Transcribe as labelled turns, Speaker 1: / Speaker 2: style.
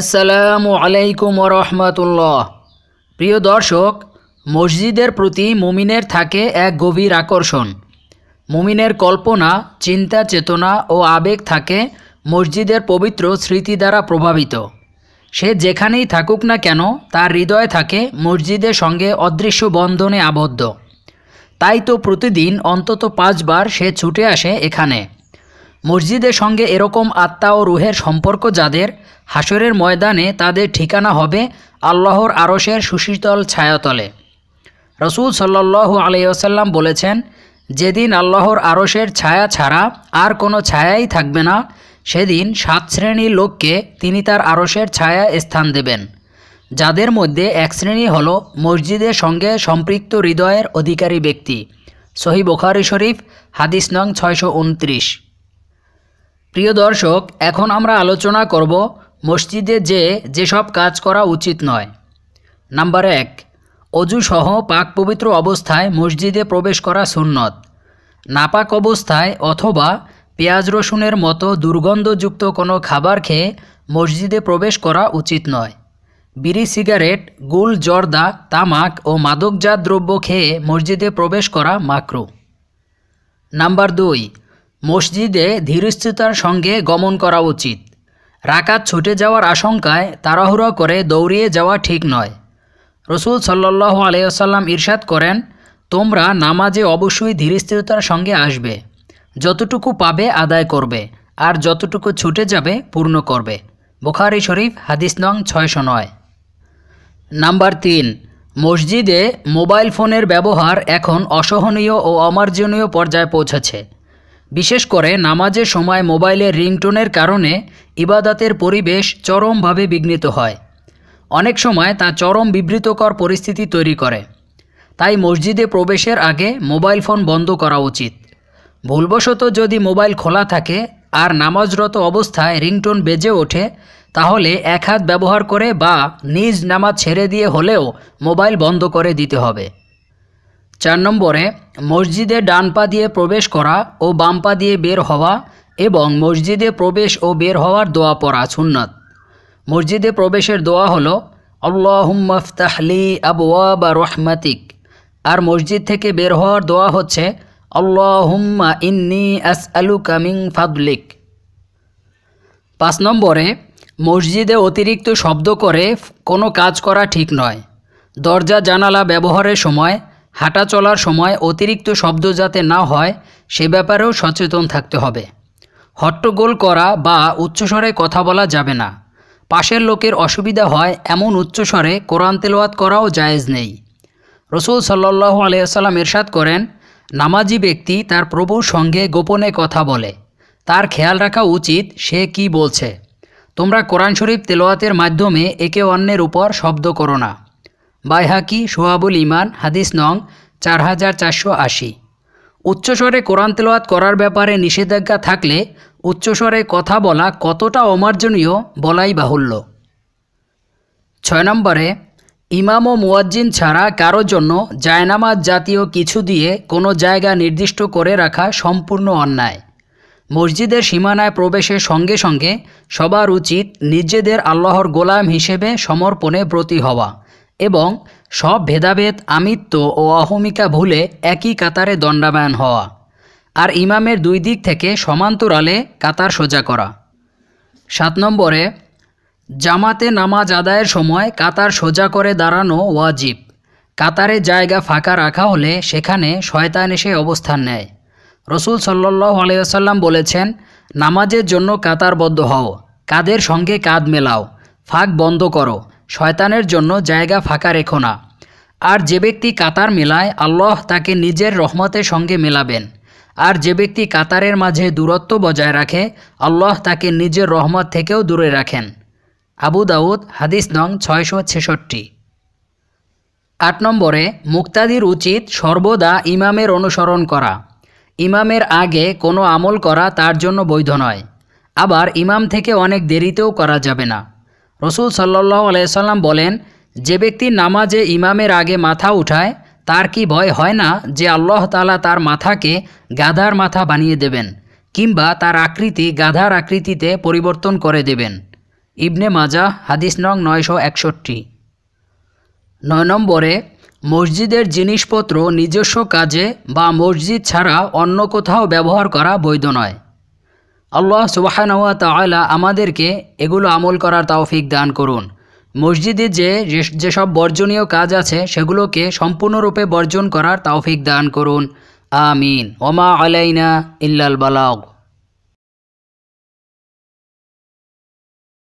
Speaker 1: আসসালামু আলাইকুম রহমতুল্লাহ প্রিয় দর্শক মসজিদের প্রতি মুমিনের থাকে এক গভীর আকর্ষণ মুমিনের কল্পনা চিন্তা চেতনা ও আবেগ থাকে মসজিদের পবিত্র স্মৃতি দ্বারা প্রভাবিত সে যেখানেই থাকুক না কেন তার হৃদয় থাকে মসজিদের সঙ্গে অদৃশ্য বন্ধনে আবদ্ধ তাই তো প্রতিদিন অন্তত পাঁচবার সে ছুটে আসে এখানে মসজিদের সঙ্গে এরকম আত্মা ও রুহের সম্পর্ক যাদের হাসরের ময়দানে তাদের ঠিকানা হবে আল্লাহর আরসের সুশীতল ছায়াতলে রসুল সাল্লাহ আলাইসাল্লাম বলেছেন যেদিন আল্লাহর আরসের ছায়া ছাড়া আর কোনো ছায়াই থাকবে না সেদিন সাত শ্রেণীর লোককে তিনি তার আরসের ছায়া স্থান দেবেন যাদের মধ্যে এক শ্রেণী হল মসজিদের সঙ্গে সম্পৃক্ত হৃদয়ের অধিকারী ব্যক্তি সহি বোখারি শরীফ হাদিস নং ছয়শো প্রিয় দর্শক এখন আমরা আলোচনা করব মসজিদে যে যেসব কাজ করা উচিত নয় নাম্বার এক অজুসহ পাক পবিত্র অবস্থায় মসজিদে প্রবেশ করা সুন্নত নাপাক অবস্থায় অথবা পেঁয়াজ রসুনের মতো দুর্গন্ধযুক্ত কোনো খাবার খেয়ে মসজিদে প্রবেশ করা উচিত নয় বিড়ি সিগারেট গুল জর্দা তামাক ও মাদকজাত দ্রব্য খেয়ে মসজিদে প্রবেশ করা মাকরু নাম্বার দুই মসজিদে ধীরস্থিরতার সঙ্গে গমন করা উচিত রাকাত ছুটে যাওয়ার আশঙ্কায় তাড়াহুড়া করে দৌড়িয়ে যাওয়া ঠিক নয় রসুল সাল্লাহ আলিয়াল্লাম ইরশাদ করেন তোমরা নামাজে অবশ্যই ধীরস্থিরতার সঙ্গে আসবে যতটুকু পাবে আদায় করবে আর যতটুকু ছুটে যাবে পূর্ণ করবে বুখারি শরীফ হাদিস নং ছয়শো নয় নাম্বার তিন মসজিদে মোবাইল ফোনের ব্যবহার এখন অসহনীয় ও অমার্জনীয় পর্যায়ে পৌঁছেছে বিশেষ করে নামাজের সময় মোবাইলের রিংটোনের কারণে ইবাদাতের পরিবেশ চরমভাবে বিঘ্নিত হয় অনেক সময় তা চরম বিবৃতকর পরিস্থিতি তৈরি করে তাই মসজিদে প্রবেশের আগে মোবাইল ফোন বন্ধ করা উচিত ভুলবশত যদি মোবাইল খোলা থাকে আর নামাজরত অবস্থায় রিংটোন বেজে ওঠে তাহলে এক হাত ব্যবহার করে বা নিজ নামাজ ছেড়ে দিয়ে হলেও মোবাইল বন্ধ করে দিতে হবে চার নম্বরে মসজিদে ডান পা দিয়ে প্রবেশ করা ও বাম পা দিয়ে বের হওয়া এবং মসজিদে প্রবেশ ও বের হওয়ার দোয়া পড়া সুন্নাত মসজিদে প্রবেশের দোয়া হল আল্লাহমফতাহলি আবওয়া বা রহমাতিক আর মসজিদ থেকে বের হওয়ার দোয়া হচ্ছে আল্লাহম্মা ইন্নি আস আলু কামিং ফাদলিক পাঁচ নম্বরে মসজিদে অতিরিক্ত শব্দ করে কোনো কাজ করা ঠিক নয় দরজা জানালা ব্যবহারের সময় হাঁটা চলার সময় অতিরিক্ত শব্দ যাতে না হয় সে ব্যাপারেও সচেতন থাকতে হবে হট্টগোল করা বা উচ্চস্বরে কথা বলা যাবে না পাশের লোকের অসুবিধা হয় এমন উচ্চস্বরে কোরআন তেলোয়াত করাও জায়েজ নেই রসুল সাল্লাহ আলিয়াল্লাম এরশাদ করেন নামাজি ব্যক্তি তার প্রভুর সঙ্গে গোপনে কথা বলে তার খেয়াল রাখা উচিত সে কি বলছে তোমরা কোরআন শরীফ তেলোয়াতের মাধ্যমে একে অন্যের উপর শব্দ করো না বাইহাকি সোহাবুল ইমান হাদিস নং চার হাজার চারশো আশি উচ্চস্বরে কোরআন তেলোয়াত করার ব্যাপারে নিষেধাজ্ঞা থাকলে উচ্চস্বরে কথা বলা কতটা অমার্জনীয় বলাই বাহুল্য ছয় নম্বরে ইমাম ও মুয়াজ্জিন ছাড়া কারো জন্য জায়নামাজ জাতীয় কিছু দিয়ে কোনো জায়গা নির্দিষ্ট করে রাখা সম্পূর্ণ অন্যায় মসজিদের সীমানায় প্রবেশের সঙ্গে সঙ্গে সবার উচিত নিজেদের আল্লাহর গোলাম হিসেবে সমর্পণে ব্রতী হওয়া এবং সব ভেদাভেদ আমিত্ব ও অহমিকা ভুলে একই কাতারে দণ্ডাবায়ন হওয়া আর ইমামের দুই দিক থেকে সমান্তরালে কাতার সোজা করা সাত নম্বরে জামাতে নামাজ আদায়ের সময় কাতার সোজা করে দাঁড়ানো ওয়াজিব কাতারে জায়গা ফাঁকা রাখা হলে সেখানে শয়তান এসে অবস্থান নেয় রসুল সাল্লাহ আলাইসাল্লাম বলেছেন নামাজের জন্য কাতারবদ্ধ হও কাদের সঙ্গে কাঁধ মেলাও ফাঁক বন্ধ করো শয়তানের জন্য জায়গা ফাঁকা রেখো না আর যে ব্যক্তি কাতার মেলায় আল্লাহ তাকে নিজের রহমতের সঙ্গে মেলাবেন আর যে ব্যক্তি কাতারের মাঝে দূরত্ব বজায় রাখে আল্লাহ তাকে নিজের রহমত থেকেও দূরে রাখেন আবু দাউদ হাদিস নং ছয়শো ছেষট্টি আট নম্বরে মুক্তাদির উচিত সর্বদা ইমামের অনুসরণ করা ইমামের আগে কোনো আমল করা তার জন্য বৈধ নয় আবার ইমাম থেকে অনেক দেরিতেও করা যাবে না রসুল সাল্লাহ আলাইসাল্লাম বলেন যে ব্যক্তি নামাজে ইমামের আগে মাথা উঠায় তার কি ভয় হয় না যে আল্লাহ তালা তার মাথাকে গাধার মাথা বানিয়ে দেবেন কিংবা তার আকৃতি গাধার আকৃতিতে পরিবর্তন করে দেবেন ইবনে মাজা হাদিস নং নয়শো একষট্টি নয় নম্বরে মসজিদের জিনিসপত্র নিজস্ব কাজে বা মসজিদ ছাড়া অন্য কোথাও ব্যবহার করা বৈধ নয় আল্লাহ সুবাহানওয়া তালা আমাদেরকে এগুলো আমল করার তাওফিক দান করুন মসজিদে যে যেসব বর্জনীয় কাজ আছে সেগুলোকে সম্পূর্ণরূপে বর্জন করার তাওফিক দান করুন আমিন ওমা আলাইনা ইল্লাল বালাউ